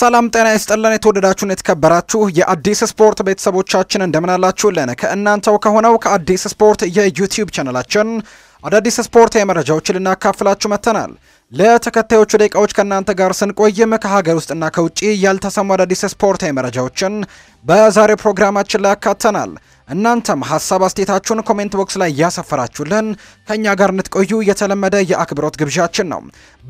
ሰላም ጤና ይስጥልን። የተወደዳችሁን የተከበራችሁ የአዲስ ስፖርት ቤተሰቦቻችን እንደምናላችሁልን ከእናንተው ከሆነው ከአዲስ ስፖርት የዩቲዩብ ቻናላችን አዳዲስ ስፖርታዊ መረጃዎችን ልናካፍላችሁ መጥተናል። ለተከታዮቹ ደቂቃዎች ከእናንተ ጋር ስንቆይም ከሀገር ውስጥና ከውጭ ያልተሰሙ አዳዲስ ስፖርታዊ መረጃዎችን በዛሬው ፕሮግራማችን ላይ ያካተናል። እናንተም ሀሳብ አስተያየታችሁን ኮሜንት ቦክስ ላይ እያሰፈራችሁልን ከእኛ ጋር እንትቆዩ የተለመደ የአክብሮት ግብዣችን ነው።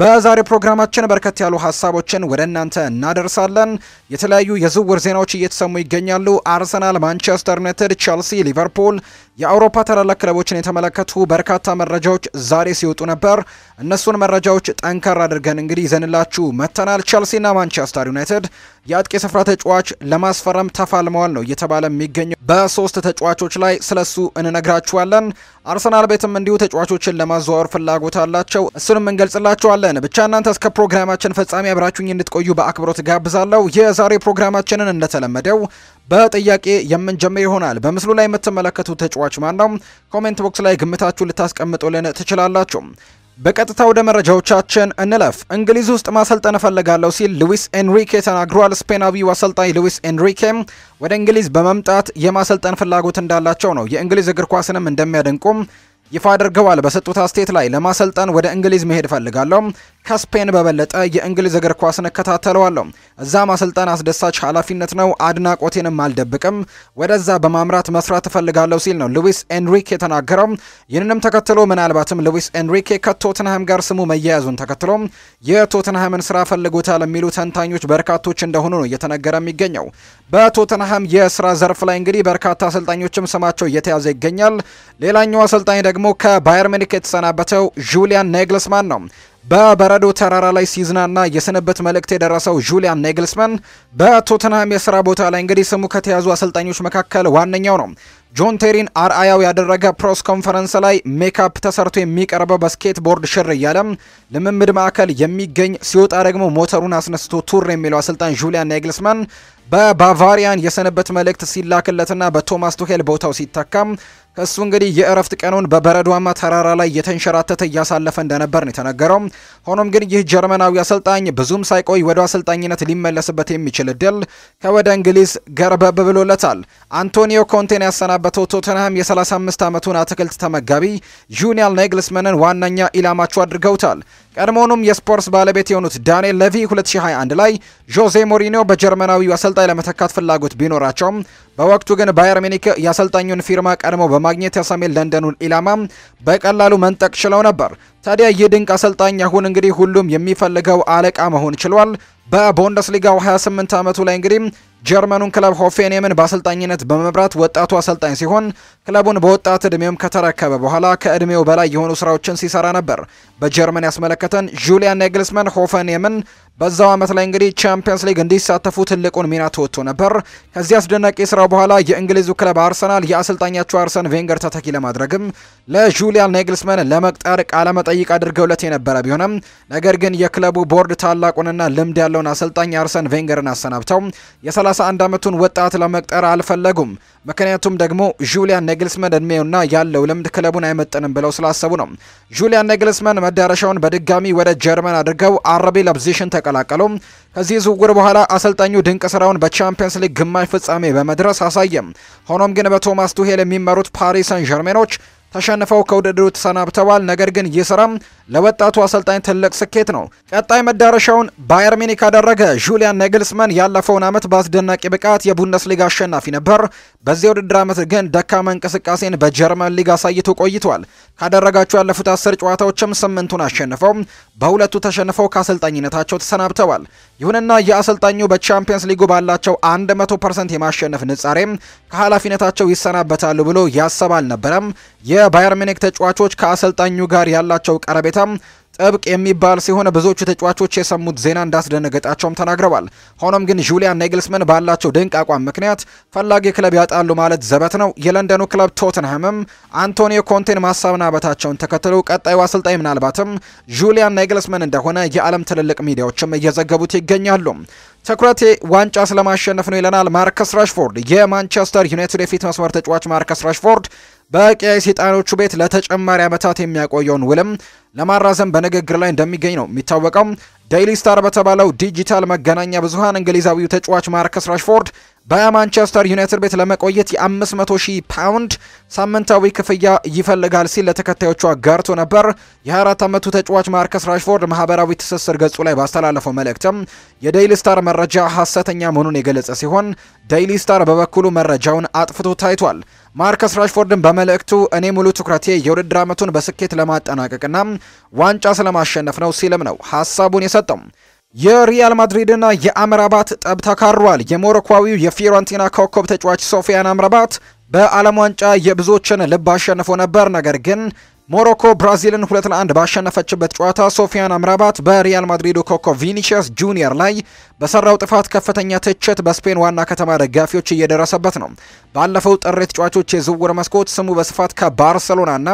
በዛሬ ፕሮግራማችን በርከት ያሉ ሀሳቦችን ወደ እናንተ እናደርሳለን። የተለያዩ የዝውውር ዜናዎች እየተሰሙ ይገኛሉ። አርሰናል፣ ማንቸስተር ዩናይትድ፣ ቸልሲ፣ ሊቨርፑል የአውሮፓ ታላላቅ ክለቦችን የተመለከቱ በርካታ መረጃዎች ዛሬ ሲወጡ ነበር። እነሱን መረጃዎች ጠንከር አድርገን እንግዲህ ይዘንላችሁ መተናል። ቸልሲና ማንቸስተር ዩናይትድ የአጥቂ ስፍራ ተጫዋች ለማስፈረም ተፋልመዋል ነው እየተባለ የሚገኘው። በሶስት ተጫዋቾች ላይ ስለሱ እንነግራችኋለን። አርሰናል ቤትም እንዲሁ ተጫዋቾችን ለማዘዋወር ፍላጎት አላቸው። እሱንም እንገልጽላችኋለን። እንገኛለን። ብቻ እናንተ እስከ ፕሮግራማችን ፍጻሜ አብራችሁኝ እንድትቆዩ በአክብሮት ጋብዛለሁ። የዛሬ ፕሮግራማችንን እንደተለመደው በጥያቄ የምንጀምር ይሆናል። በምስሉ ላይ የምትመለከቱ ተጫዋች ማን ነው? ኮሜንት ቦክስ ላይ ግምታችሁ ልታስቀምጡልን ትችላላችሁ። በቀጥታ ወደ መረጃዎቻችን እንለፍ። እንግሊዝ ውስጥ ማሰልጠን እፈልጋለሁ ሲል ሉዊስ ኤንሪኬ ተናግሯል። ስፔናዊው አሰልጣኝ ሉዊስ ኤንሪኬ ወደ እንግሊዝ በመምጣት የማሰልጠን ፍላጎት እንዳላቸው ነው የእንግሊዝ እግር ኳስንም እንደሚያደንቁም ይፋ አድርገዋል። በሰጡት አስተያየት ላይ ለማሰልጠን ወደ እንግሊዝ መሄድ እፈልጋለሁ። ከስፔን በበለጠ የእንግሊዝ እግር ኳስን እከታተለዋለሁ። እዛ ማሰልጠን አስደሳች ኃላፊነት ነው። አድናቆቴንም አልደብቅም። ወደዛ በማምራት መስራት እፈልጋለሁ ሲል ነው ሉዊስ ኤንሪኬ የተናገረው። ይህንንም ተከትሎ ምናልባትም ሉዊስ ኤንሪኬ ከቶትንሃም ጋር ስሙ መያያዙን ተከትሎ የቶትንሃምን ስራ ፈልጎታል የሚሉ ተንታኞች በርካቶች እንደሆኑ ነው እየተነገረ የሚገኘው። በቶትንሃም የስራ ዘርፍ ላይ እንግዲህ በርካታ አሰልጣኞችም ስማቸው እየተያዘ ይገኛል። ሌላኛው አሰልጣኝ ደግሞ ደግሞ ከባየር ሚኒክ የተሰናበተው ጁሊያን ኔግልስማን ነው። በበረዶ ተራራ ላይ ሲዝናና የስንብት መልእክት የደረሰው ጁሊያን ኔግልስማን በቶተንሃም የስራ ቦታ ላይ እንግዲህ ስሙ ከተያዙ አሰልጣኞች መካከል ዋነኛው ነው። ጆን ቴሪን አርአያው ያደረገ ፕሬስ ኮንፈረንስ ላይ ሜካፕ ተሰርቶ የሚቀርበው በስኬትቦርድ ሽር እያለ ልምምድ ማዕከል የሚገኝ ሲወጣ ደግሞ ሞተሩን አስነስቶ ቱር የሚለው አሰልጣን ጁሊያን ናግልስማን በባቫሪያን የሰነበት መልእክት ሲላክለትና በቶማስ ቱሄል ቦታው ሲተካም ከእሱ እንግዲህ የእረፍት ቀኑን በበረዷማ ተራራ ላይ የተንሸራተተ እያሳለፈ እንደነበር ነው የተነገረው። ሆኖም ግን ይህ ጀርመናዊ አሰልጣኝ ብዙም ሳይቆይ ወደ አሰልጣኝነት ሊመለስበት የሚችል እድል ከወደ እንግሊዝ ገርበብ ብሎለታል። አንቶኒዮ ኮንቴን ያሰናበ የሰናበተው ቶተንሃም የ35 ዓመቱን አትክልት ተመጋቢ ጁኒያል ናግልስመንን ዋነኛ ኢላማቸው አድርገውታል። ቀድሞውኑም የስፖርስ ባለቤት የሆኑት ዳንኤል ለቪ 2021 ላይ ጆዜ ሞሪኒዮ በጀርመናዊው አሰልጣኝ ለመተካት ፍላጎት ቢኖራቸውም በወቅቱ ግን ባየር ሚኒክ የአሰልጣኙን ፊርማ ቀድሞ በማግኘት የሰሜን ለንደኑን ኢላማ በቀላሉ መንጠቅ ችለው ነበር። ታዲያ ይህ ድንቅ አሰልጣኝ አሁን እንግዲህ ሁሉም የሚፈልገው አለቃ መሆን ችሏል። በቡንደስሊጋው 28 ዓመቱ ላይ እንግዲህ ጀርመኑን ክለብ ሆፌንየምን በአሰልጣኝነት በመምራት ወጣቱ አሰልጣኝ ሲሆን ክለቡን በወጣት ዕድሜውም ከተረከበ በኋላ ከዕድሜው በላይ የሆኑ ስራዎችን ሲሰራ ነበር። በጀርመን ያስመለከተን ጁሊያን ናግልስማን ሆፌንየምን በዛው ዓመት ላይ እንግዲህ ቻምፒየንስ ሊግ እንዲሳተፉ ትልቁን ሚና ተወጥቶ ነበር። ከዚህ አስደናቂ ስራው በኋላ የእንግሊዙ ክለብ አርሰናል የአሰልጣኛቸው አርሰን ቬንገር ተተኪ ለማድረግም ለጁሊያን ናግልስመን ለመቅጠር ቃለ መጠይቅ አድርገውለት የነበረ ቢሆንም ነገር ግን የክለቡ ቦርድ ታላቁንና ልምድ ያለውን አሰልጣኝ አርሰን ቬንገርን አሰናብተው የ31 ዓመቱን ወጣት ለመቅጠር አልፈለጉም። ምክንያቱም ደግሞ ጁሊያን ነግልስመን እድሜውና ያለው ልምድ ክለቡን አይመጥንም ብለው ስላሰቡ ነው። ጁሊያን ነግልስመን መዳረሻውን በድጋሚ ወደ ጀርመን አድርገው አረቤ ለብዚሽን ተቀላቀሉ። ከዚህ ዝውውር በኋላ አሰልጣኙ ድንቅ ስራውን በቻምፒየንስ ሊግ ግማሽ ፍጻሜ በመድረስ አሳየም። ሆኖም ግን በቶማስ ቱሄል የሚመሩት ፓሪስ ሰን ዠርሜኖች ተሸንፈው ከውድድሩ ተሰናብተዋል። ነገር ግን ይህ ስራም ለወጣቱ አሰልጣኝ ትልቅ ስኬት ነው። ቀጣይ መዳረሻውን ባየር ሚኒክ አደረገ። ጁሊያን ነግልስመን ያለፈውን ዓመት በአስደናቂ ብቃት የቡንደስሊጋ አሸናፊ ነበር። በዚህ ውድድር ዓመት ግን ደካማ እንቅስቃሴን በጀርመን ሊግ አሳይቶ ቆይቷል። ካደረጋቸው ያለፉት አስር ጨዋታዎችም ስምንቱን አሸንፈው በሁለቱ ተሸንፈው ከአሰልጣኝነታቸው ተሰናብተዋል። ይሁንና የአሰልጣኙ በቻምፒየንስ ሊጉ ባላቸው 100% የማሸነፍ ንጻሬ ከኃላፊነታቸው ይሰናበታሉ ብሎ ያሰብ አልነበረም። የባየር ሚኒክ ተጫዋቾች ከአሰልጣኙ ጋር ያላቸው ቀረቤታም ጥብቅ የሚባል ሲሆን ብዙዎቹ ተጫዋቾች የሰሙት ዜና እንዳስደነገጣቸውም ተናግረዋል። ሆኖም ግን ጁሊያን ኔግልስመን ባላቸው ድንቅ አቋም ምክንያት ፈላጊ ክለብ ያጣሉ ማለት ዘበት ነው። የለንደኑ ክለብ ቶትንሃምም አንቶኒዮ ኮንቴን በታቸውን ተከትሎ ቀጣዩ አሰልጣኝ ምናልባትም ጁሊያን ኔግልስመን እንደሆነ የዓለም ትልልቅ ሚዲያዎችም እየዘገቡት ይገኛሉ። ትኩረቴ ዋንጫ ስለማሸነፍ ነው ይለናል ማርከስ ራሽፎርድ። የማንቸስተር ዩናይትድ የፊት መስመር ተጫዋች ማርከስ ራሽፎርድ በቀያይ ሰይጣኖቹ ቤት ለተጨማሪ ዓመታት የሚያቆየውን ውልም ለማራዘም በንግግር ላይ እንደሚገኝ ነው የሚታወቀው። ዴይሊ ስታር በተባለው ዲጂታል መገናኛ ብዙሃን እንግሊዛዊው ተጫዋች ማርከስ ራሽፎርድ በማንቸስተር ዩናይትድ ቤት ለመቆየት የ500 ሺህ ፓውንድ ሳምንታዊ ክፍያ ይፈልጋል ሲል ለተከታዮቹ አጋርቶ ነበር። የ24 ዓመቱ ተጫዋች ማርከስ ራሽፎርድ ማህበራዊ ትስስር ገጹ ላይ ባስተላለፈው መልእክትም የዴይሊ ስታር መረጃ ሐሰተኛ መሆኑን የገለጸ ሲሆን ዴይሊ ስታር በበኩሉ መረጃውን አጥፍቶ ታይቷል። ማርከስ ራሽፎርድን በመልእክቱ እኔ ሙሉ ትኩረቴ የውድድር ዓመቱን በስኬት ለማጠናቀቅና ዋንጫ ስለማሸነፍ ነው ሲልም ነው ሐሳቡን የሰጠው። የሪያል ማድሪድና የአምራባት ጠብ ተካሯል። የሞሮኳዊው የፊዮረንቲና ኮከብ ተጫዋች ሶፊያን አምራባት በዓለም ዋንጫ የብዙዎችን ልብ አሸንፎ ነበር። ነገር ግን ሞሮኮ ብራዚልን ሁለት ለአንድ ባሸነፈችበት ጨዋታ ሶፊያን አምራባት በሪያል ማድሪዱ ኮኮ ቪኒሺየስ ጁኒየር ላይ በሰራው ጥፋት ከፍተኛ ትችት በስፔን ዋና ከተማ ደጋፊዎች እየደረሰበት ነው። ባለፈው ጥር ተጫዋቾች የዝውውር መስኮት ስሙ በስፋት ከባርሰሎናና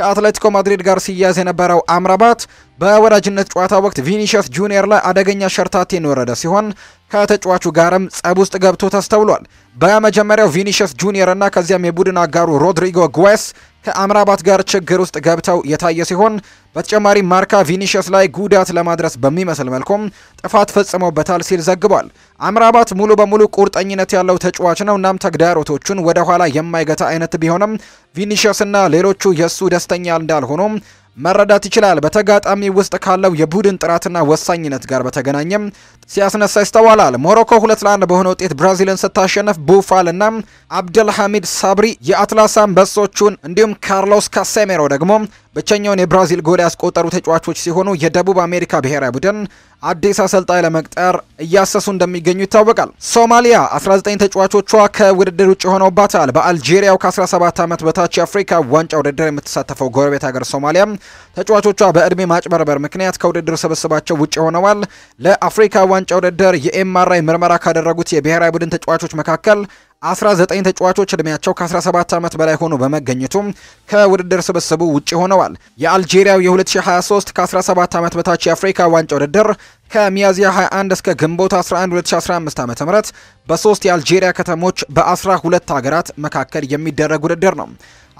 ከአትሌቲኮ ማድሪድ ጋር ሲያዝ የነበረው አምራባት በወዳጅነት ጨዋታ ወቅት ቪኒሽስ ጁኒየር ላይ አደገኛ ሸርታቴን የወረደ ሲሆን ከተጫዋቹ ጋርም ጸብ ውስጥ ገብቶ ተስተውሏል። በመጀመሪያው ቪኒሽስ ጁኒየር እና ከዚያም የቡድን አጋሩ ሮድሪጎ ጉዌስ ከአምራባት ጋር ችግር ውስጥ ገብተው የታየ ሲሆን በተጨማሪ ማርካ ቪኒሽስ ላይ ጉዳት ለማድረስ በሚመስል መልኩም ጥፋት ፈጽመውበታል ሲል ዘግቧል። አምራባት ሙሉ በሙሉ ቁርጠኝነት ያለው ተጫዋች ነው። እናም ተግዳሮቶቹን ወደ ኋላ የማይገታ አይነት ቢሆንም ቪኒሽስ እና ሌሎቹ የእሱ ደስተኛ እንዳልሆኑም መረዳት ይችላል። በተጋጣሚ ውስጥ ካለው የቡድን ጥራትና ወሳኝነት ጋር በተገናኘም ሲያስነሳ ይስተዋላል። ሞሮኮ ሁለት ለአንድ በሆነ ውጤት ብራዚልን ስታሸነፍ ቡፋል እና አብደልሐሚድ ሳብሪ የአትላስ አንበሶቹን እንዲሁም ካርሎስ ካሴሜሮ ደግሞ ብቸኛውን የብራዚል ጎል ያስቆጠሩ ተጫዋቾች ሲሆኑ የደቡብ አሜሪካ ብሔራዊ ቡድን አዲስ አሰልጣኝ ለመቅጠር እያሰሱ እንደሚገኙ ይታወቃል። ሶማሊያ 19 ተጫዋቾቿ ከውድድር ውጭ ሆነውባታል። በአልጄሪያው ከ17 ዓመት በታች የአፍሪካ ዋንጫ ውድድር የምትሳተፈው ጎረቤት ሀገር ሶማሊያ ተጫዋቾቿ በእድሜ ማጭበርበር ምክንያት ከውድድር ስብስባቸው ውጭ ሆነዋል። ለአፍሪካ ዋንጫ ውድድር የኤምአርአይ ምርመራ ካደረጉት የብሔራዊ ቡድን ተጫዋቾች መካከል 19 ተጫዋቾች ዕድሜያቸው ከ17 ዓመት በላይ ሆኖ በመገኘቱም ከውድድር ስብስቡ ውጪ ሆነዋል። የአልጄሪያው የ2023 ከ17 ዓመት በታች የአፍሪካ ዋንጫ ውድድር ከሚያዝያ 21 እስከ ግንቦት 11 2015 ዓ.ም በሶስት የአልጄሪያ ከተሞች በ12 ሀገራት መካከል የሚደረግ ውድድር ነው።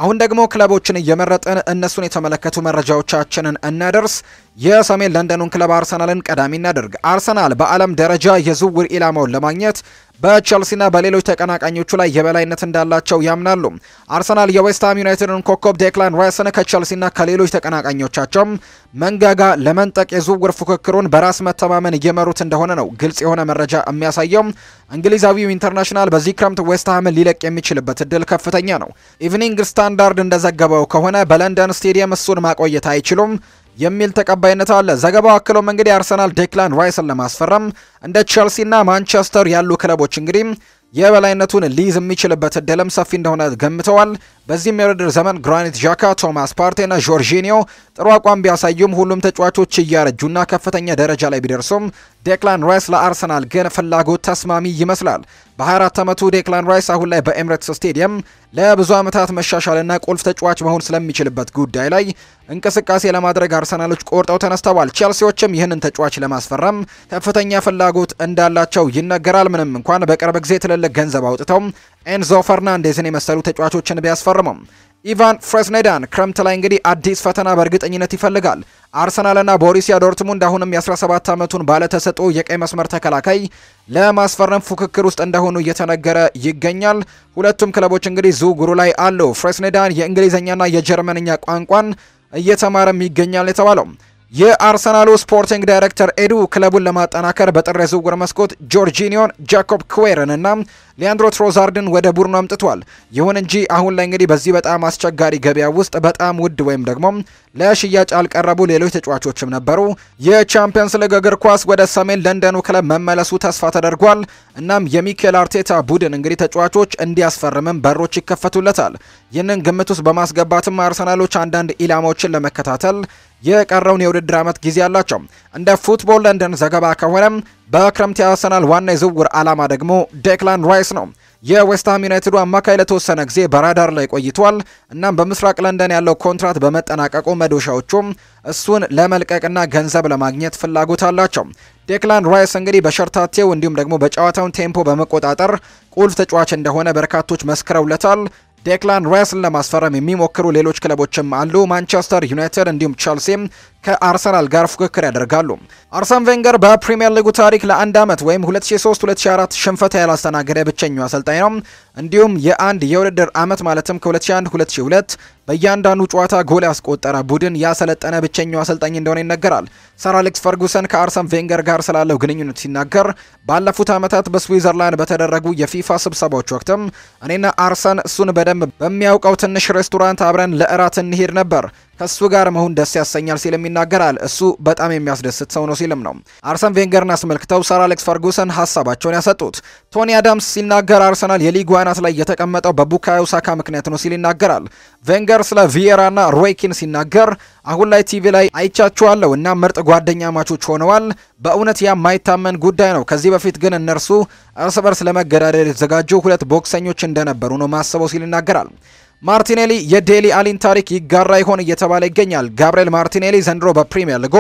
አሁን ደግሞ ክለቦችን እየመረጥን እነሱን የተመለከቱ መረጃዎቻችንን እናደርስ። የሰሜን ለንደኑን ክለብ አርሰናልን ቀዳሚ እናደርግ። አርሰናል በዓለም ደረጃ የዝውውር ኢላማውን ለማግኘት በቸልሲና በሌሎች ተቀናቃኞቹ ላይ የበላይነት እንዳላቸው ያምናሉ። አርሰናል የዌስትሃም ዩናይትድን ኮከብ ዴክላን ራይስን ከቸልሲና ከሌሎች ተቀናቃኞቻቸው መንጋጋ ለመንጠቅ የዝውውር ፉክክሩን በራስ መተማመን እየመሩት እንደሆነ ነው ግልጽ የሆነ መረጃ የሚያሳየው። እንግሊዛዊው ኢንተርናሽናል በዚህ ክረምት ዌስትሃምን ሊለቅ የሚችልበት እድል ከፍተኛ ነው። ኢቭኒንግ ስታንዳርድ እንደዘገበው ከሆነ በለንደን ስቴዲየም እሱን ማቆየት አይችሉም። የሚል ተቀባይነት አለ። ዘገባው አክለውም እንግዲህ አርሰናል ዴክላን ራይስን ለማስፈረም እንደ ቼልሲና ማንቸስተር ያሉ ክለቦች እንግዲህ የበላይነቱን ሊይዝ የሚችልበት እድልም ሰፊ እንደሆነ ገምተዋል። በዚህም የውድድር ዘመን ግራኒት ዣካ፣ ቶማስ ፓርቴና ጆርጂኒዮ ጥሩ አቋም ቢያሳዩም ሁሉም ተጫዋቾች እያረጁና ከፍተኛ ደረጃ ላይ ቢደርሱም ዴክላን ራይስ ለአርሰናል ግን ፍላጎት ተስማሚ ይመስላል። በ24 ዓመቱ ዴክላን ራይስ አሁን ላይ በኤምሬትስ ስቴዲየም ለብዙ ዓመታት መሻሻልና ቁልፍ ተጫዋች መሆን ስለሚችልበት ጉዳይ ላይ እንቅስቃሴ ለማድረግ አርሰናሎች ቆርጠው ተነስተዋል። ቼልሲዎችም ይህንን ተጫዋች ለማስፈረም ከፍተኛ ፍላጎት እንዳላቸው ይነገራል። ምንም እንኳን በቅርብ ጊዜ ትልልቅ ገንዘብ አውጥተው ኤንዞ ፈርናንዴዝን የመሰሉ ተጫዋቾችን ቢያስፈርሙም ኢቫን ፍሬስኔዳን ክረምት ላይ እንግዲህ አዲስ ፈተና በእርግጠኝነት ይፈልጋል። አርሰናልና ቦሪሲያ ዶርትሙንድ አሁንም የ17 ዓመቱን ባለተሰጦ የቀይ መስመር ተከላካይ ለማስፈረም ፉክክር ውስጥ እንደሆኑ እየተነገረ ይገኛል። ሁለቱም ክለቦች እንግዲህ ዝውውሩ ላይ አሉ። ፍሬስኔዳን የእንግሊዝኛና የጀርመንኛ ቋንቋን እየተማረም ይገኛል የተባለው የአርሰናሉ ስፖርቲንግ ዳይሬክተር ኤዱ ክለቡን ለማጠናከር በጥር ዝውውር መስኮት ጆርጂኒዮን፣ ጃኮብ ክዌርን እና ሊያንድሮ ትሮዛርድን ወደ ቡድኑ አምጥቷል። ይሁን እንጂ አሁን ላይ እንግዲህ በዚህ በጣም አስቸጋሪ ገበያ ውስጥ በጣም ውድ ወይም ደግሞ ለሽያጭ አልቀረቡ ሌሎች ተጫዋቾችም ነበሩ። የቻምፒየንስ ሊግ እግር ኳስ ወደ ሰሜን ለንደኑ ክለብ መመለሱ ተስፋ ተደርጓል። እናም የሚኬል አርቴታ ቡድን እንግዲህ ተጫዋቾች እንዲያስፈርምም በሮች ይከፈቱለታል። ይህንን ግምት ውስጥ በማስገባትም አርሰናሎች አንዳንድ ኢላማዎችን ለመከታተል የቀረውን የውድድር ዓመት ጊዜ አላቸው። እንደ ፉትቦል ለንደን ዘገባ ከሆነም በክረምት የአርሰናል ዋና የዝውውር ዓላማ ደግሞ ዴክላን ራይስ ነው። የዌስትሃም ዩናይትዱ አማካይ ለተወሰነ ጊዜ በራዳር ላይ ቆይቷል። እናም በምስራቅ ለንደን ያለው ኮንትራት በመጠናቀቁ መዶሻዎቹም እሱን ለመልቀቅና ገንዘብ ለማግኘት ፍላጎት አላቸው። ዴክላን ራይስ እንግዲህ በሸርታቴው እንዲሁም ደግሞ በጨዋታውን ቴምፖ በመቆጣጠር ቁልፍ ተጫዋች እንደሆነ በርካቶች መስክረውለታል። ዴክላን ራይስን ለማስፈረም የሚሞክሩ ሌሎች ክለቦችም አሉ። ማንቸስተር ዩናይትድ እንዲሁም ቸልሲ ከአርሰናል ጋር ፉክክር ያደርጋሉ። አርሰን ቬንገር በፕሪምየር ሊጉ ታሪክ ለአንድ ዓመት ወይም 2003-2004 ሽንፈት ያላስተናገደ ብቸኛው አሰልጣኝ ነው። እንዲሁም የአንድ የውድድር ዓመት ማለትም ከ2001 2002 በእያንዳንዱ ጨዋታ ጎል ያስቆጠረ ቡድን ያሰለጠነ ብቸኛው አሰልጣኝ እንደሆነ ይነገራል። ሰር አሌክስ ፈርጉሰን ከአርሰን ቬንገር ጋር ስላለው ግንኙነት ሲናገር ባለፉት ዓመታት በስዊዘርላንድ በተደረጉ የፊፋ ስብሰባዎች ወቅትም እኔና አርሰን እሱን በደንብ በሚያውቀው ትንሽ ሬስቶራንት አብረን ለእራት እንሄድ ነበር። ከእሱ ጋር መሆን ደስ ያሰኛል ሲልም ይናገራል። እሱ በጣም የሚያስደስት ሰው ነው ሲልም ነው አርሰን ቬንገርን አስመልክተው ሰር አሌክስ ፈርጉሰን ሀሳባቸውን ያሰጡት። ቶኒ አዳምስ ሲናገር አርሰናል የሊጉ አናት ላይ የተቀመጠው በቡካዮ ሳካ ምክንያት ነው ሲል ይናገራል። ቬንገር ስለ ቪየራና ሮይኪን ሲናገር አሁን ላይ ቲቪ ላይ አይቻችኋለሁ እና ምርጥ ጓደኛ ማቾች ሆነዋል። በእውነት ያ የማይታመን ጉዳይ ነው። ከዚህ በፊት ግን እነርሱ እርስ በርስ ለመገዳደል የተዘጋጁ ሁለት ቦክሰኞች እንደነበሩ ነው ማስበው ሲል ይናገራል። ማርቲኔሊ የዴሊ አሊን ታሪክ ይጋራ ይሆን እየተባለ ይገኛል። ጋብርኤል ማርቲኔሊ ዘንድሮ በፕሪምየር ሊጉ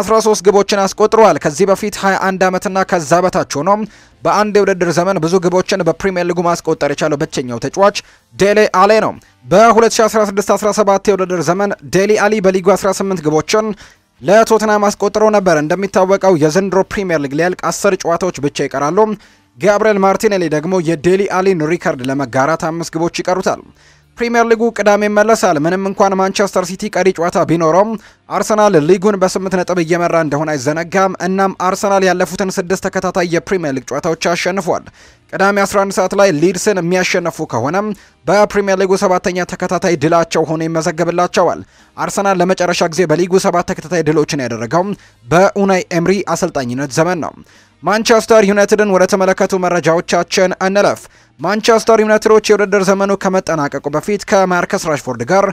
13 ግቦችን አስቆጥሯል። ከዚህ በፊት 21 ዓመትና ከዛ በታች ሆኖ በአንድ የውድድር ዘመን ብዙ ግቦችን በፕሪምየር ሊጉ ማስቆጠር የቻለው ብቸኛው ተጫዋች ዴሌ አሌ ነው። በ2016-17 የውድድር ዘመን ዴሊ አሊ በሊጉ 18 ግቦችን ለቶትናም አስቆጥሮ ነበር። እንደሚታወቀው የዘንድሮ ፕሪምየር ሊግ ሊያልቅ 10 ጨዋታዎች ብቻ ይቀራሉ። ጋብርኤል ማርቲኔሊ ደግሞ የዴሊ አሊን ሪከርድ ለመጋራት አምስት ግቦች ይቀሩታል። ፕሪምየር ሊጉ ቅዳሜ ይመለሳል። ምንም እንኳን ማንቸስተር ሲቲ ቀሪ ጨዋታ ቢኖረውም አርሰናል ሊጉን በስምንት ነጥብ እየመራ እንደሆነ አይዘነጋም። እናም አርሰናል ያለፉትን ስድስት ተከታታይ የፕሪምየር ሊግ ጨዋታዎች አሸንፏል። ቅዳሜ 11 ሰዓት ላይ ሊድስን የሚያሸንፉ ከሆነም በፕሪምየር ሊጉ ሰባተኛ ተከታታይ ድላቸው ሆኖ ይመዘገብላቸዋል። አርሰናል ለመጨረሻ ጊዜ በሊጉ ሰባት ተከታታይ ድሎችን ያደረገው በኡናይ ኤምሪ አሰልጣኝነት ዘመን ነው። ማንቸስተር ዩናይትድን ወደ ተመለከቱ መረጃዎቻችን እንለፍ። ማንቸስተር ዩናይትዶች የውድድር ዘመኑ ከመጠናቀቁ በፊት ከማርከስ ራሽፎርድ ጋር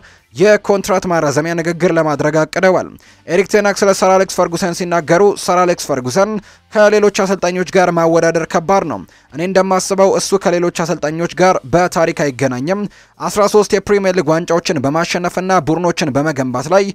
የኮንትራት ማራዘሚያ ንግግር ለማድረግ አቅደዋል። ኤሪክ ቴናክ ስለ ሰር አሌክስ ፈርጉሰን ሲናገሩ ሰር አሌክስ ፈርጉሰን ከሌሎች አሰልጣኞች ጋር ማወዳደር ከባድ ነው። እኔ እንደማስበው እሱ ከሌሎች አሰልጣኞች ጋር በታሪክ አይገናኝም። 13 የፕሪምየር ሊግ ዋንጫዎችን በማሸነፍና ቡድኖችን በመገንባት ላይ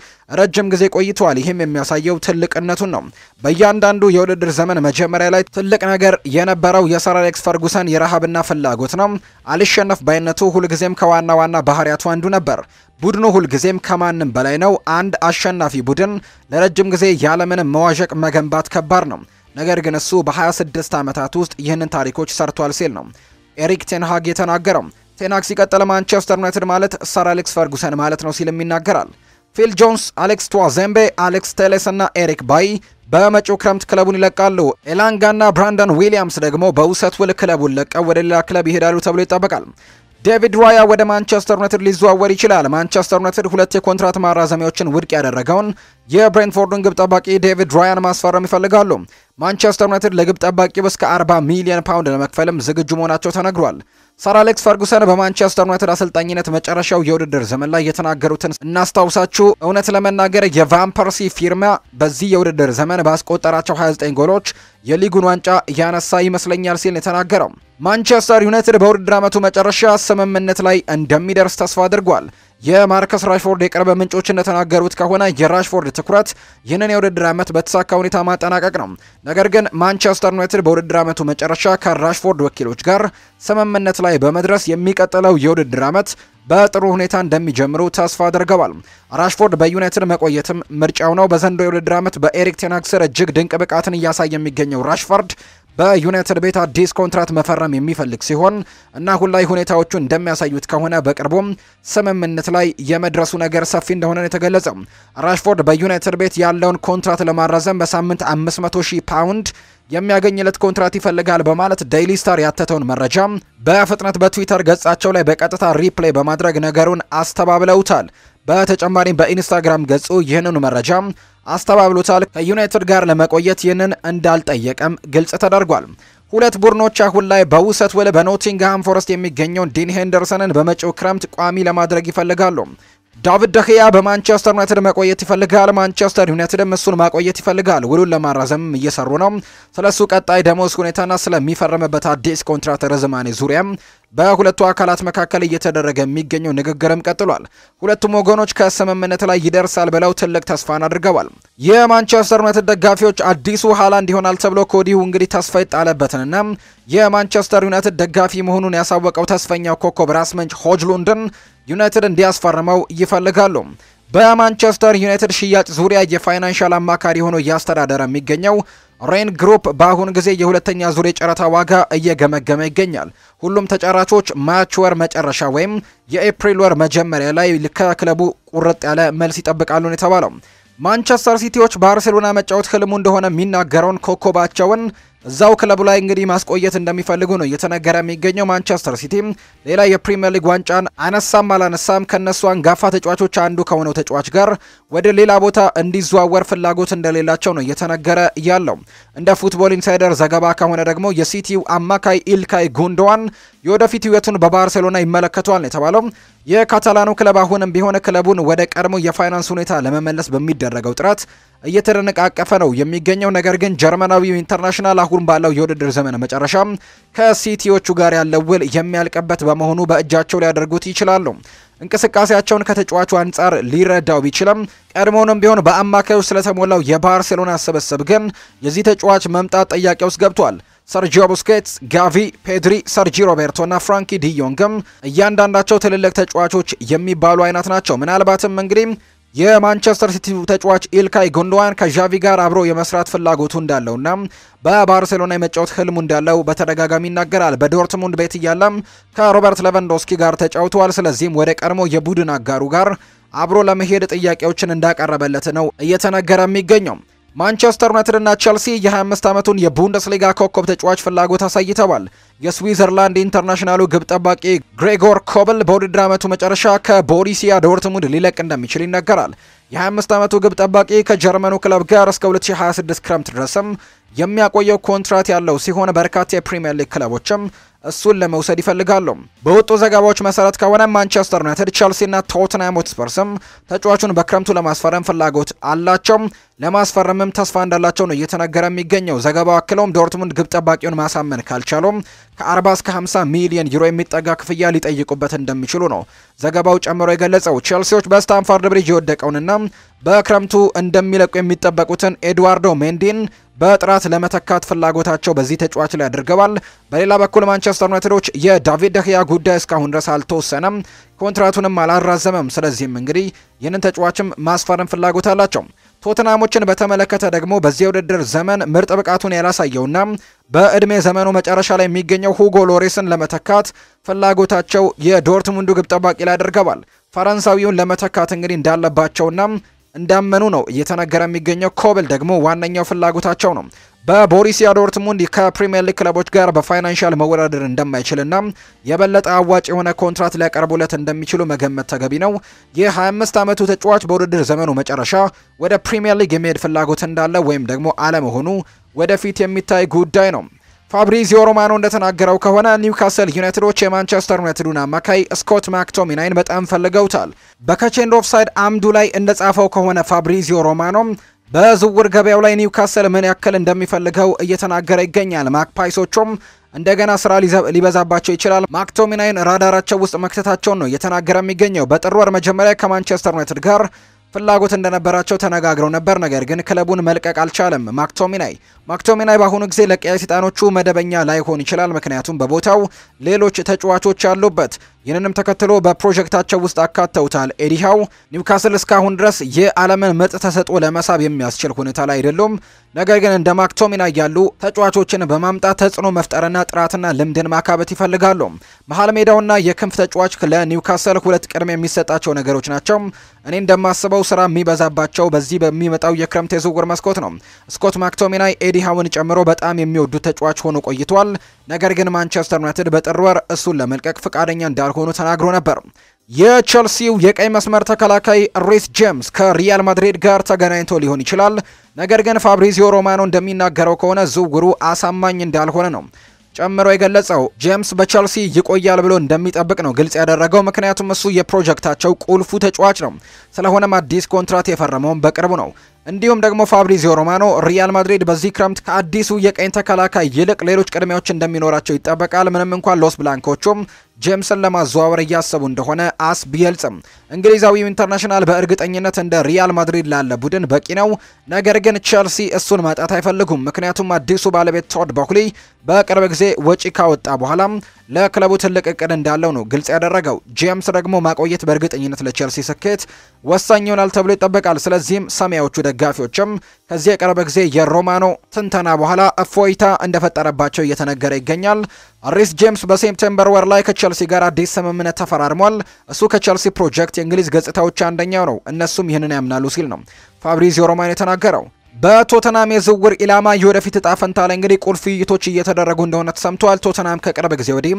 ረጅም ጊዜ ቆይተዋል። ይህም የሚያሳየው ትልቅነቱን ነው። በእያንዳንዱ የውድድር ዘመን መጀመሪያ ላይ ትልቅ ነገር የነበረው የሰር አሌክስ ፈርጉሰን የረሃብና ፍላጎት ፍላጎት ነው። አልሸነፍ ባይነቱ ሁልጊዜም ከዋና ዋና ባህሪያቱ አንዱ ነበር። ቡድኑ ሁልጊዜም ከማንም በላይ ነው። አንድ አሸናፊ ቡድን ለረጅም ጊዜ ያለምንም መዋዠቅ መገንባት ከባድ ነው። ነገር ግን እሱ በ26 ዓመታት ውስጥ ይህንን ታሪኮች ሰርቷል ሲል ነው ኤሪክ ቴንሃግ የተናገረው። ቴንሃግ ሲቀጥል ማንቸስተር ዩናይትድ ማለት ሰር አሌክስ ፈርጉሰን ማለት ነው ሲልም ይናገራል። ፊል ጆንስ፣ አሌክስ ቱዋዜምቤ፣ አሌክስ ቴሌስ እና ኤሪክ ባይ በመጪው ክረምት ክለቡን ይለቃሉ። ኤላንጋና ብራንደን ዊሊያምስ ደግሞ በውሰት ውል ክለቡን ለቀው ወደ ሌላ ክለብ ይሄዳሉ ተብሎ ይጠበቃል። ዴቪድ ራያ ወደ ማንቸስተር ዩናይትድ ሊዘዋወር ይችላል። ማንቸስተር ዩናይትድ ሁለት የኮንትራት ማራዘሚያዎችን ውድቅ ያደረገውን የብሬንትፎርዱን ግብ ጠባቂ ዴቪድ ራያን ማስፈረም ይፈልጋሉ። ማንቸስተር ዩናይትድ ለግብ ጠባቂው እስከ 40 ሚሊዮን ፓውንድ ለመክፈልም ዝግጁ መሆናቸው ተነግሯል። ሰር አሌክስ ፈርጉሰን በማንቸስተር ዩናይትድ አሰልጣኝነት መጨረሻው የውድድር ዘመን ላይ የተናገሩትን እናስታውሳችሁ። እውነት ለመናገር የቫምፐርሲ ፊርማ በዚህ የውድድር ዘመን ባስቆጠራቸው 29 ጎሎች የሊጉን ዋንጫ እያነሳ ይመስለኛል ሲል የተናገረው ማንቸስተር ዩናይትድ በውድድር ዓመቱ መጨረሻ ስምምነት ላይ እንደሚደርስ ተስፋ አድርጓል። የማርከስ ራሽፎርድ የቅርብ ምንጮች እንደተናገሩት ከሆነ የራሽፎርድ ትኩረት ይህንን የውድድር ዓመት በተሳካ ሁኔታ ማጠናቀቅ ነው። ነገር ግን ማንቸስተር ዩናይትድ በውድድር ዓመቱ መጨረሻ ከራሽፎርድ ወኪሎች ጋር ስምምነት ላይ በመድረስ የሚቀጥለው የውድድር ዓመት በጥሩ ሁኔታ እንደሚጀምሩ ተስፋ አድርገዋል። ራሽፎርድ በዩናይትድ መቆየትም ምርጫው ነው። በዘንድሮው የውድድር ዓመት በኤሪክ ቴናክስር እጅግ ድንቅ ብቃትን እያሳየ የሚገኘው ራሽፎርድ በዩናይትድ ቤት አዲስ ኮንትራት መፈረም የሚፈልግ ሲሆን እና አሁን ላይ ሁኔታዎቹ እንደሚያሳዩት ከሆነ በቅርቡም ስምምነት ላይ የመድረሱ ነገር ሰፊ እንደሆነ ነው የተገለጸው። ራሽፎርድ በዩናይትድ ቤት ያለውን ኮንትራት ለማራዘም በሳምንት 500 ሺህ ፓውንድ የሚያገኝለት ኮንትራት ይፈልጋል በማለት ዴይሊ ስታር ያተተውን መረጃ በፍጥነት በትዊተር ገጻቸው ላይ በቀጥታ ሪፕሌይ በማድረግ ነገሩን አስተባብለውታል። በተጨማሪም በኢንስታግራም ገጹ ይህንኑ መረጃ አስተባብሎታል። ከዩናይትድ ጋር ለመቆየት ይህንን እንዳልጠየቀም ግልጽ ተደርጓል። ሁለት ቡድኖች አሁን ላይ በውሰት ውል በኖቲንግሃም ፎረስት የሚገኘውን ዲን ሄንደርሰንን በመጪው ክረምት ቋሚ ለማድረግ ይፈልጋሉ። ዳቪድ ደህያ በማንቸስተር ዩናይትድ መቆየት ይፈልጋል። ማንቸስተር ዩናይትድም እሱን ማቆየት ይፈልጋል። ውሉን ለማራዘም እየሰሩ ነው። ስለ እሱ ቀጣይ ደሞዝ ሁኔታና ስለሚፈረምበት አዲስ ኮንትራት ርዝማኔ ዙሪያም በሁለቱ አካላት መካከል እየተደረገ የሚገኘው ንግግርም ቀጥሏል። ሁለቱም ወገኖች ከስምምነት ላይ ይደርሳል ብለው ትልቅ ተስፋን አድርገዋል። የማንቸስተር ዩናይትድ ደጋፊዎች አዲሱ ሃላንድ ይሆናል ተብሎ ከወዲሁ እንግዲህ ተስፋ ይጣለበትንና የማንቸስተር ዩናይትድ ደጋፊ መሆኑን ያሳወቀው ተስፈኛው ኮከብ ራስመንች ሆጅሉንድን ዩናይትድ እንዲያስፈርመው ይፈልጋሉ። በማንቸስተር ዩናይትድ ሽያጭ ዙሪያ የፋይናንሻል አማካሪ ሆኖ እያስተዳደረ የሚገኘው ሬን ግሩፕ በአሁን ጊዜ የሁለተኛ ዙር የጨረታ ዋጋ እየገመገመ ይገኛል። ሁሉም ተጫራቾች ማች ወር መጨረሻ ወይም የኤፕሪል ወር መጀመሪያ ላይ ከክለቡ ቁርጥ ያለ መልስ ይጠብቃሉ የተባለው ማንቸስተር ሲቲዎች ባርሴሎና መጫወት ህልሙ እንደሆነ የሚናገረውን ኮከባቸውን እዛው ክለቡ ላይ እንግዲህ ማስቆየት እንደሚፈልጉ ነው እየተነገረ የሚገኘው። ማንቸስተር ሲቲ ሌላ የፕሪምየር ሊግ ዋንጫን አነሳም አላነሳም ከነሱ አንጋፋ ተጫዋቾች አንዱ ከሆነው ተጫዋች ጋር ወደ ሌላ ቦታ እንዲዘዋወር ፍላጎት እንደሌላቸው ነው እየተነገረ ያለው። እንደ ፉትቦል ኢንሳይደር ዘገባ ከሆነ ደግሞ የሲቲው አማካይ ኢልካይ ጉንዶዋን የወደፊት ሕይወቱን በባርሴሎና ይመለከቷል ነው የተባለው። የካታላኑ ክለብ አሁንም ቢሆን ክለቡን ወደ ቀድሞ የፋይናንስ ሁኔታ ለመመለስ በሚደረገው ጥረት እየተደነቃቀፈ ነው የሚገኘው። ነገር ግን ጀርመናዊው ኢንተርናሽናል አሁን ባለው የውድድር ዘመን መጨረሻ ከሲቲዎቹ ጋር ያለው ውል የሚያልቅበት በመሆኑ በእጃቸው ሊያደርጉት ይችላሉ። እንቅስቃሴያቸውን ከተጫዋቹ አንጻር ሊረዳው ቢችልም ቀድሞውንም ቢሆን በአማካዮች ስለተሞላው የባርሴሎና ስብስብ ግን የዚህ ተጫዋች መምጣት ጥያቄ ውስጥ ገብቷል። ሰርጂዮ ቡስኬትስ፣ ጋቪ፣ ፔድሪ፣ ሰርጂ ሮቤርቶ እና ፍራንኪ ዲዮንግም እያንዳንዳቸው ትልልቅ ተጫዋቾች የሚባሉ አይነት ናቸው። ምናልባትም እንግዲህ የማንቸስተር ሲቲ ተጫዋች ኢልካይ ጎንዶዋን ከዣቪ ጋር አብሮ የመስራት ፍላጎቱ እንዳለው እና በባርሴሎና የመጫወት ህልሙ እንዳለው በተደጋጋሚ ይናገራል። በዶርትሙንድ ቤት እያለም ከሮበርት ሌቫንዶስኪ ጋር ተጫውተዋል። ስለዚህም ወደ ቀድሞ የቡድን አጋሩ ጋር አብሮ ለመሄድ ጥያቄዎችን እንዳቀረበለት ነው እየተነገረ የሚገኘው። ማንቸስተር ዩናይትድ እና ቸልሲ የ25 ዓመቱን የቡንደስሊጋ ኮከብ ተጫዋች ፍላጎት አሳይተዋል። የስዊዘርላንድ ኢንተርናሽናሉ ግብ ጠባቂ ግሬጎር ኮብል በውድድር ዓመቱ መጨረሻ ከቦሪሲያ ዶርትሙንድ ሊለቅ እንደሚችል ይነገራል። የ25 ዓመቱ ግብ ጠባቂ ከጀርመኑ ክለብ ጋር እስከ 2026 ክረምት ድረስም የሚያቆየው ኮንትራት ያለው ሲሆን በርካታ የፕሪምየር ሊግ ክለቦችም እሱን ለመውሰድ ይፈልጋሉ። በወጡ ዘገባዎች መሰረት ከሆነ ማንቸስተር ዩናይትድ፣ ቸልሲና ቶትናም ሆትስፐርስም ተጫዋቹን በክረምቱ ለማስፈረም ፍላጎት አላቸው። ለማስፈረምም ተስፋ እንዳላቸው ነው እየተነገረ የሚገኘው። ዘገባው አክለውም ዶርትሙንድ ግብ ጠባቂውን ማሳመን ካልቻሉም ከ40 እስከ 50 ሚሊዮን ዩሮ የሚጠጋ ክፍያ ሊጠይቁበት እንደሚችሉ ነው ዘገባው ጨምሮ የገለጸው። ቸልሲዎች በስታንፋርድ ብሪጅ የወደቀውንና በክረምቱ እንደሚለቁ የሚጠበቁትን ኤድዋርዶ ሜንዲን በጥራት ለመተካት ፍላጎታቸው በዚህ ተጫዋች ላይ አድርገዋል። በሌላ በኩል ማንቸስተር ዩናይትዶች የዳቪድ ደህያ ጉዳይ እስካሁን ድረስ አልተወሰነም፣ ኮንትራቱንም አላራዘመም። ስለዚህም እንግዲህ ይህንን ተጫዋችም ማስፈረም ፍላጎት አላቸው። ቶትናሞችን በተመለከተ ደግሞ በዚህ ውድድር ዘመን ምርጥ ብቃቱን ያላሳየውና በእድሜ ዘመኑ መጨረሻ ላይ የሚገኘው ሁጎ ሎሬስን ለመተካት ፍላጎታቸው የዶርትሙንዱ ግብ ጠባቂ ላይ አድርገዋል። ፈረንሳዊውን ለመተካት እንግዲህ እንዳለባቸውና እንዳመኑ ነው እየተነገረ የሚገኘው። ኮብል ደግሞ ዋነኛው ፍላጎታቸው ነው። በቦሪሲያ ዶርትሙንድ ከፕሪምየር ሊግ ክለቦች ጋር በፋይናንሻል መወዳደር እንደማይችልና የበለጠ አዋጭ የሆነ ኮንትራት ሊያቀርቡለት እንደሚችሉ መገመት ተገቢ ነው። የ25 ዓመቱ ተጫዋች በውድድር ዘመኑ መጨረሻ ወደ ፕሪምየር ሊግ የመሄድ ፍላጎት እንዳለ ወይም ደግሞ አለመሆኑ ወደፊት የሚታይ ጉዳይ ነው። ፋብሪዚዮ ሮማኖ እንደተናገረው ከሆነ ኒውካስል ዩናይትዶች የማንቸስተር ዩናይትዱን አማካይ ስኮት ማክቶሚናይን በጣም ፈልገውታል። በከቼንድ ኦፍሳይድ አምዱ ላይ እንደጻፈው ከሆነ ፋብሪዚዮ ሮማኖ በዝውውር ገበያው ላይ ኒውካስል ምን ያክል እንደሚፈልገው እየተናገረ ይገኛል። ማክፓይሶቹም እንደገና ስራ ሊበዛባቸው ይችላል። ማክቶሚናይን ራዳራቸው ውስጥ መክተታቸውን ነው እየተናገረ የሚገኘው። በጥር ወር መጀመሪያ ከማንቸስተር ዩናይትድ ጋር ፍላጎት እንደነበራቸው ተነጋግረው ነበር። ነገር ግን ክለቡን መልቀቅ አልቻለም። ማክቶሚናይ ማክቶሚናይ በአሁኑ ጊዜ ለቀያይ ሰይጣኖቹ መደበኛ ላይሆን ይችላል፣ ምክንያቱም በቦታው ሌሎች ተጫዋቾች ያሉበት። ይህንንም ተከትሎ በፕሮጀክታቸው ውስጥ አካተውታል። ኤዲሃው ኒውካስል እስካሁን ድረስ የዓለምን ምርጥ ተሰጥኦ ለመሳብ የሚያስችል ሁኔታ ላይ አይደሉም። ነገር ግን እንደ ማክቶሚና ያሉ ተጫዋቾችን በማምጣት ተጽዕኖ መፍጠርና ጥራትና ልምድን ማካበት ይፈልጋሉ። መሀል ሜዳውና የክንፍ ተጫዋች ለኒውካስል ሁለት ቅድሚያ የሚሰጣቸው ነገሮች ናቸው። እኔ እንደማስበው ስራ የሚበዛባቸው በዚህ በሚመጣው የክረምት የዝውውር መስኮት ነው። ስኮት ማክቶሚና ኤዲ ሃውን ጨምሮ በጣም የሚወዱት ተጫዋች ሆኖ ቆይቷል። ነገር ግን ማንቸስተር ዩናይትድ በጥር ወር እሱን ለመልቀቅ ፈቃደኛ እንዳልሆኑ ተናግሮ ነበር። የቸልሲው የቀይ መስመር ተከላካይ ሪስ ጄምስ ከሪያል ማድሪድ ጋር ተገናኝቶ ሊሆን ይችላል። ነገር ግን ፋብሪዚዮ ሮማኖ እንደሚናገረው ከሆነ ዝውውሩ አሳማኝ እንዳልሆነ ነው ጨምሮ የገለጸው። ጄምስ በቸልሲ ይቆያል ብሎ እንደሚጠብቅ ነው ግልጽ ያደረገው። ምክንያቱም እሱ የፕሮጀክታቸው ቁልፉ ተጫዋች ነው። ስለሆነም አዲስ ኮንትራት የፈረመውን በቅርቡ ነው። እንዲሁም ደግሞ ፋብሪዚዮ ሮማኖ ሪያል ማድሪድ በዚህ ክረምት ከአዲሱ የቀኝ ተከላካይ ይልቅ ሌሎች ቅድሚያዎች እንደሚኖራቸው ይጠበቃል። ምንም እንኳን ሎስ ብላንኮቹም ጄምስን ለማዘዋወር እያሰቡ እንደሆነ አስ ቢገልጽም እንግሊዛዊው ኢንተርናሽናል በእርግጠኝነት እንደ ሪያል ማድሪድ ላለ ቡድን በቂ ነው። ነገር ግን ቸልሲ እሱን ማጣት አይፈልጉም። ምክንያቱም አዲሱ ባለቤት ቶድ በኩሊ በቅርብ ጊዜ ወጪ ካወጣ በኋላ ለክለቡ ትልቅ እቅድ እንዳለው ነው ግልጽ ያደረገው። ጄምስ ደግሞ ማቆየት በእርግጠኝነት ለቼልሲ ስኬት ወሳኝ ይሆናል ተብሎ ይጠበቃል። ስለዚህም ሰማያዎቹ ደጋፊዎችም ከዚህ የቀረበ ጊዜ የሮማኖ ትንተና በኋላ እፎይታ እንደፈጠረባቸው እየተነገረ ይገኛል። ሪስ ጄምስ በሴፕቴምበር ወር ላይ ከቼልሲ ጋር አዲስ ስምምነት ተፈራርሟል። እሱ ከቼልሲ ፕሮጀክት የእንግሊዝ ገጽታዎች አንደኛው ነው፣ እነሱም ይህንን ያምናሉ ሲል ነው ፋብሪዚዮ ሮማኖ የተናገረው። በቶተናም የዝውውር ኢላማ የወደፊት እጣ ፈንታ ላይ እንግዲህ ቁልፍ ውይይቶች እየተደረጉ እንደሆነ ተሰምተዋል። ቶተናም ከቅርብ ጊዜ ወዲህ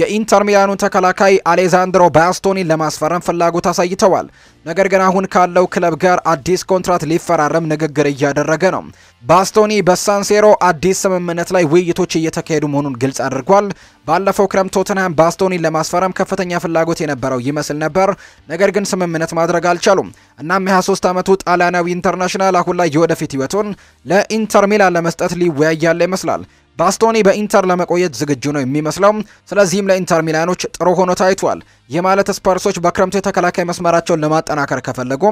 የኢንተር ሚላኑን ተከላካይ አሌዛንድሮ ባስቶኒን ለማስፈረም ፍላጎት አሳይተዋል። ነገር ግን አሁን ካለው ክለብ ጋር አዲስ ኮንትራት ሊፈራረም ንግግር እያደረገ ነው። ባስቶኒ በሳንሴሮ አዲስ ስምምነት ላይ ውይይቶች እየተካሄዱ መሆኑን ግልጽ አድርጓል። ባለፈው ክረምት ቶተንሃም ባስቶኒን ለማስፈረም ከፍተኛ ፍላጎት የነበረው ይመስል ነበር፣ ነገር ግን ስምምነት ማድረግ አልቻሉም። እናም የ23 ዓመቱ ጣሊያናዊ ኢንተርናሽናል አሁን ላይ የወደፊት ህይወቱን ለኢንተር ሚላን ለመስጠት ሊወያያለ ይመስላል። ባስቶኒ በኢንተር ለመቆየት ዝግጁ ነው የሚመስለው። ስለዚህም ለኢንተር ሚላኖች ጥሩ ሆኖ ታይቷል። ይህ ማለት ስፐርሶች በክረምቱ የተከላካይ መስመራቸውን ለማጠናከር ከፈለጉ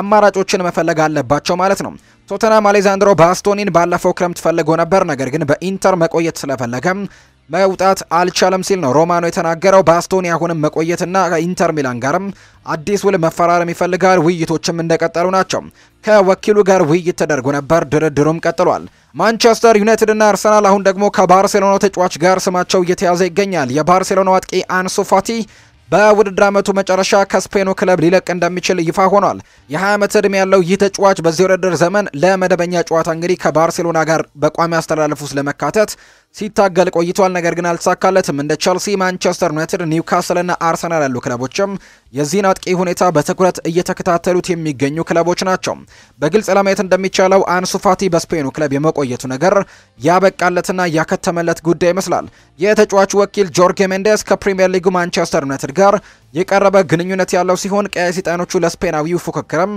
አማራጮችን መፈለግ አለባቸው ማለት ነው። ቶተናም አሌዛንድሮ ባስቶኒን ባለፈው ክረምት ፈልጎ ነበር፣ ነገር ግን በኢንተር መቆየት ስለፈለገ መውጣት አልቻለም ሲል ነው ሮማኖ የተናገረው። ባስቶኒ አሁንም መቆየትና ከኢንተር ሚላን ጋርም አዲስ ውል መፈራረም ይፈልጋል። ውይይቶችም እንደቀጠሉ ናቸው። ከወኪሉ ጋር ውይይት ተደርጎ ነበር፣ ድርድሩም ቀጥሏል። ማንቸስተር ዩናይትድ እና አርሰናል አሁን ደግሞ ከባርሴሎና ተጫዋች ጋር ስማቸው እየተያዘ ይገኛል። የባርሴሎናው አጥቂ አንሱ ፋቲ በውድድር ዓመቱ መጨረሻ ከስፔኑ ክለብ ሊለቅ እንደሚችል ይፋ ሆኗል። የ20 ዓመት ዕድሜ ያለው ይህ ተጫዋች በዚህ ውድድር ዘመን ለመደበኛ ጨዋታ እንግዲህ ከባርሴሎና ጋር በቋሚ አስተላለፍ ውስጥ ለመካተት ሲታገል ቆይቷል። ነገር ግን አልተሳካለትም። እንደ ቸልሲ፣ ማንቸስተር ዩናይትድ፣ ኒውካስል እና አርሰናል ያሉ ክለቦችም የዚህን አጥቂ ሁኔታ በትኩረት እየተከታተሉት የሚገኙ ክለቦች ናቸው። በግልጽ ለማየት እንደሚቻለው አንሱፋቲ በስፔኑ ክለብ የመቆየቱ ነገር ያበቃለትና ያከተመለት ጉዳይ ይመስላል። የተጫዋቹ ወኪል ጆርጌ ሜንዴስ ከፕሪምየር ሊጉ ማንቸስተር ዩናይትድ ጋር የቀረበ ግንኙነት ያለው ሲሆን ቀያይ ሰይጣኖቹ ለስፔናዊው ፉክክርም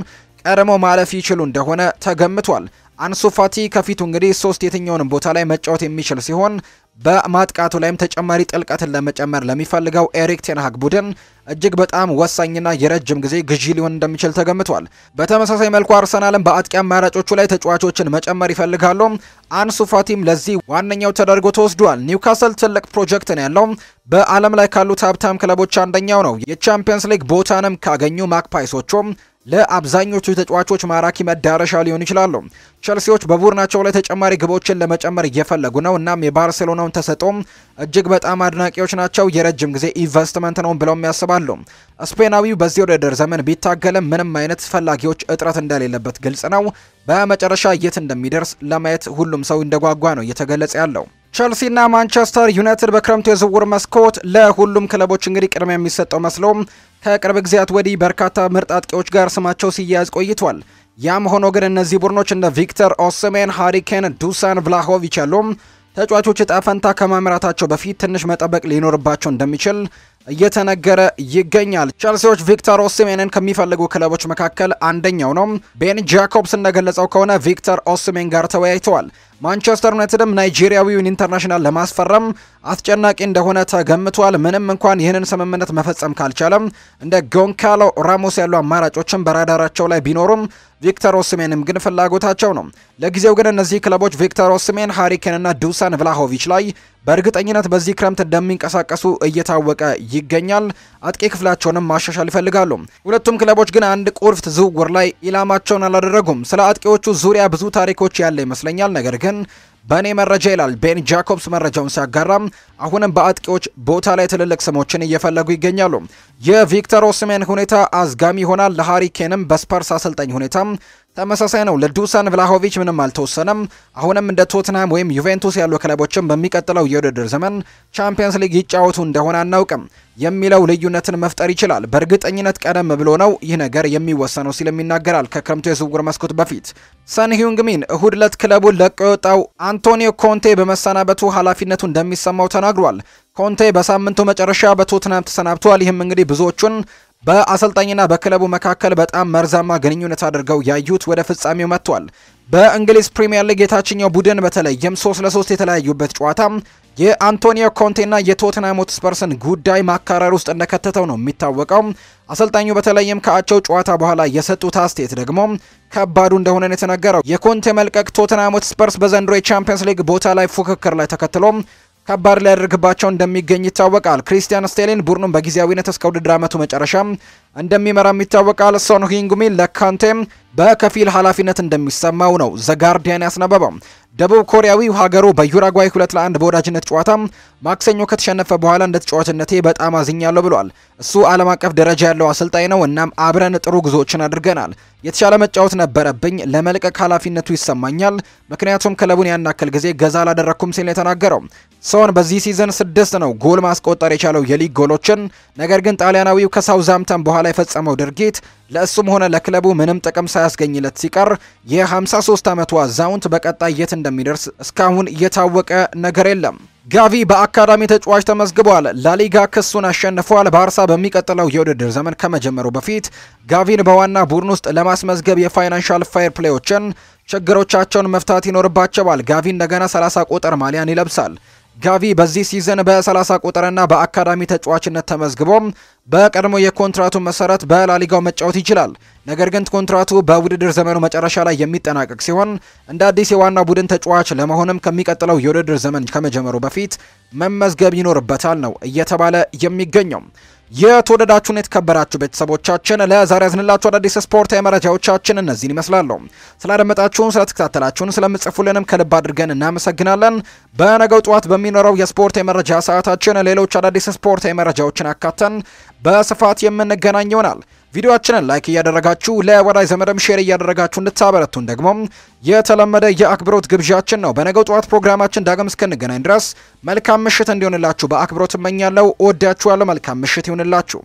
ቀድሞ ማለፍ ይችሉ እንደሆነ ተገምቷል። አንሱፋቲ ከፊቱ እንግዲህ ሶስት የትኛውንም ቦታ ላይ መጫወት የሚችል ሲሆን በማጥቃቱ ላይም ተጨማሪ ጥልቀትን ለመጨመር ለሚፈልገው ኤሪክ ቴንሃግ ቡድን እጅግ በጣም ወሳኝና የረጅም ጊዜ ግዢ ሊሆን እንደሚችል ተገምቷል። በተመሳሳይ መልኩ አርሰናልም በአጥቂ አማራጮቹ ላይ ተጫዋቾችን መጨመር ይፈልጋሉ። አንሱፋቲም ለዚህ ዋነኛው ተደርጎ ተወስዷል። ኒውካስል ትልቅ ፕሮጀክት ነው ያለው። በዓለም ላይ ካሉት ሀብታም ክለቦች አንደኛው ነው። የቻምፒየንስ ሊግ ቦታንም ካገኙ ማክፓይሶቹም ለአብዛኞቹ ተጫዋቾች ማራኪ መዳረሻ ሊሆን ይችላሉ። ቸልሲዎች በቡድናቸው ላይ ተጨማሪ ግቦችን ለመጨመር እየፈለጉ ነው። እናም የባርሴሎናውን ተሰጥኦም እጅግ በጣም አድናቂዎች ናቸው። የረጅም ጊዜ ኢንቨስትመንት ነው ብለውም ያስባሉ። ስፔናዊው በዚህ ውድድር ዘመን ቢታገለም ምንም አይነት ፈላጊዎች እጥረት እንደሌለበት ግልጽ ነው። በመጨረሻ የት እንደሚደርስ ለማየት ሁሉም ሰው እንደጓጓ ነው እየተገለጸ ያለው። ቸልሲና ማንቸስተር ዩናይትድ በክረምቱ የዝውውር መስኮት ለሁሉም ክለቦች እንግዲህ ቅድሚያ የሚሰጠው መስሎ ከቅርብ ጊዜያት ወዲህ በርካታ ምርጥ አጥቂዎች ጋር ስማቸው ሲያያዝ ቆይቷል። ያም ሆኖ ግን እነዚህ ቡድኖች እንደ ቪክተር ኦስሜን፣ ሃሪኬን፣ ዱሳን ቭላሆቪች አሉ ተጫዋቾች እጣ ፈንታ ከማምራታቸው በፊት ትንሽ መጠበቅ ሊኖርባቸው እንደሚችል እየተነገረ ይገኛል። ቸልሲዎች ቪክተር ኦስሜንን ከሚፈልጉ ክለቦች መካከል አንደኛው ነው። ቤን ጃኮብስ እንደገለጸው ከሆነ ቪክተር ኦስሜን ጋር ተወያይተዋል። ማንቸስተር ዩናይትድም ናይጄሪያዊውን ኢንተርናሽናል ለማስፈረም አስጨናቂ እንደሆነ ተገምቷል። ምንም እንኳን ይህንን ስምምነት መፈጸም ካልቻለም እንደ ጎንካሎ ራሞስ ያሉ አማራጮችን በራዳራቸው ላይ ቢኖሩም ቪክተር ኦስሜንም ግን ፍላጎታቸው ነው። ለጊዜው ግን እነዚህ ክለቦች ቪክተር ኦስሜን፣ ሃሪኬንና ዱሳን ቭላሆቪች ላይ በእርግጠኝነት በዚህ ክረምት እንደሚንቀሳቀሱ እየታወቀ ይገኛል። አጥቂ ክፍላቸውንም ማሻሻል ይፈልጋሉ። ሁለቱም ክለቦች ግን አንድ ቁርፍት ዝውውር ላይ ኢላማቸውን አላደረጉም። ስለ አጥቂዎቹ ዙሪያ ብዙ ታሪኮች ያለ ይመስለኛል። ነገር ግን በእኔ መረጃ ይላል ቤን ጃኮብስ መረጃውን ሲያጋራ አሁንም በአጥቂዎች ቦታ ላይ ትልልቅ ስሞችን እየፈለጉ ይገኛሉ። የቪክተር ኦስሜን ሁኔታ አዝጋሚ ይሆናል። ለሃሪ ኬንም በስፐርስ አሰልጣኝ ሁኔታ ተመሳሳይ ነው። ለዱሳን ቭላሆቪች ምንም አልተወሰነም። አሁንም እንደ ቶትናም ወይም ዩቬንቱስ ያሉ ክለቦችም በሚቀጥለው የውድድር ዘመን ቻምፒየንስ ሊግ ይጫወቱ እንደሆነ አናውቅም የሚለው ልዩነትን መፍጠር ይችላል። በእርግጠኝነት ቀደም ብሎ ነው ይህ ነገር የሚወሰነው ሲልም ይናገራል። ከክረምቱ የዝውውር መስኮት በፊት ሰን ሚን እሁድ ዕለት ክለቡን ለቆ የወጣው አንቶኒዮ ኮንቴ በመሰናበቱ ኃላፊነቱ እንደሚሰማው ተናግሯል። ኮንቴ በሳምንቱ መጨረሻ በቶትናም ተሰናብቷል። ይህም እንግዲህ ብዙዎቹን በአሰልጣኝና በክለቡ መካከል በጣም መርዛማ ግንኙነት አድርገው ያዩት ወደ ፍጻሜው መጥቷል። በእንግሊዝ ፕሪምየር ሊግ የታችኛው ቡድን በተለይም 3 ለ3 የተለያዩበት ጨዋታ የአንቶኒዮ ኮንቴና የቶትናም ሆትስፐርስን ጉዳይ ማካረር ውስጥ እንደከተተው ነው የሚታወቀው። አሰልጣኙ በተለይም ከአቸው ጨዋታ በኋላ የሰጡት አስተያየት ደግሞ ከባዱ እንደሆነ ነው የተነገረው። የኮንቴ መልቀቅ ቶትናም ሆትስፐርስ በዘንድሮ የቻምፒየንስ ሊግ ቦታ ላይ ፉክክር ላይ ተከትሎም ከባድ ሊያደርግባቸው እንደሚገኝ ይታወቃል። ክሪስቲያን ስቴሊን ቡድኑን በጊዜያዊነት እስከ ውድድር ዓመቱ መጨረሻ እንደሚመራም ይታወቃል። ሶን ሂንጉሚን ለካንቴ በከፊል ኃላፊነት እንደሚሰማው ነው ዘጋርዲያን ያስነበበው። ደቡብ ኮሪያዊው ሀገሩ በዩራጓይ ሁለት ለአንድ በወዳጅነት ጨዋታ ማክሰኞ ከተሸነፈ በኋላ እንደ ተጫዋችነቴ በጣም አዝኛለሁ ብሏል። እሱ ዓለም አቀፍ ደረጃ ያለው አሰልጣኝ ነው። እናም አብረን ጥሩ ጉዞዎችን አድርገናል። የተሻለ መጫወት ነበረብኝ። ለመልቀቅ ኃላፊነቱ ይሰማኛል፣ ምክንያቱም ክለቡን ያናክል ጊዜ ገዛ አላደረግኩም ሲል የተናገረው ሰውን በዚህ ሲዘን ስድስት ነው ጎል ማስቆጠር የቻለው የሊግ ጎሎችን። ነገር ግን ጣሊያናዊው ከሳውዛምተን በኋላ የፈጸመው ድርጊት ለእሱም ሆነ ለክለቡ ምንም ጥቅም ሳያስገኝለት ሲቀር የ53 ዓመቱ አዛውንት በቀጣይ የት እንደሚደርስ እስካሁን እየታወቀ ነገር የለም። ጋቪ በአካዳሚ ተጫዋች ተመዝግቧል። ላሊጋ ክሱን አሸንፏል። ባርሳ በሚቀጥለው የውድድር ዘመን ከመጀመሩ በፊት ጋቪን በዋና ቡድን ውስጥ ለማስመዝገብ የፋይናንሻል ፋር ፕሌዎችን ችግሮቻቸውን መፍታት ይኖርባቸዋል። ጋቪ እንደገና 30 ቁጥር ማሊያን ይለብሳል። ጋቪ በዚህ ሲዘን በ30 ቁጥርና በአካዳሚ ተጫዋችነት ተመዝግቦ በቀድሞ የኮንትራቱ መሰረት በላሊጋው መጫወት ይችላል። ነገር ግን ኮንትራቱ በውድድር ዘመኑ መጨረሻ ላይ የሚጠናቀቅ ሲሆን እንደ አዲስ የዋና ቡድን ተጫዋች ለመሆንም ከሚቀጥለው የውድድር ዘመን ከመጀመሩ በፊት መመዝገብ ይኖርበታል ነው እየተባለ የሚገኘው። የተወደዳችሁን የተከበራችሁ ቤተሰቦቻችን ለዛሬ ያዝንላችሁ አዳዲስ ስፖርታዊ መረጃዎቻችን እነዚህን ይመስላሉ። ስላደመጣችሁን፣ ስለተከታተላችሁን፣ ስለምጽፉልንም ከልብ አድርገን እናመሰግናለን። በነገው ጠዋት በሚኖረው የስፖርት የመረጃ ሰዓታችን ሌሎች አዳዲስ ስፖርታዊ መረጃዎችን አካተን በስፋት የምንገናኝ ይሆናል። ቪዲዮችንን ላይክ እያደረጋችሁ ለወዳጅ ዘመድም ሼር እያደረጋችሁ እንድታበረቱን ደግሞ የተለመደ የአክብሮት ግብዣችን ነው። በነገው ጠዋት ፕሮግራማችን ዳግም እስክንገናኝ ድረስ መልካም ምሽት እንዲሆንላችሁ በአክብሮት እመኛለሁ። እወዳችኋለሁ። መልካም ምሽት ይሁንላችሁ።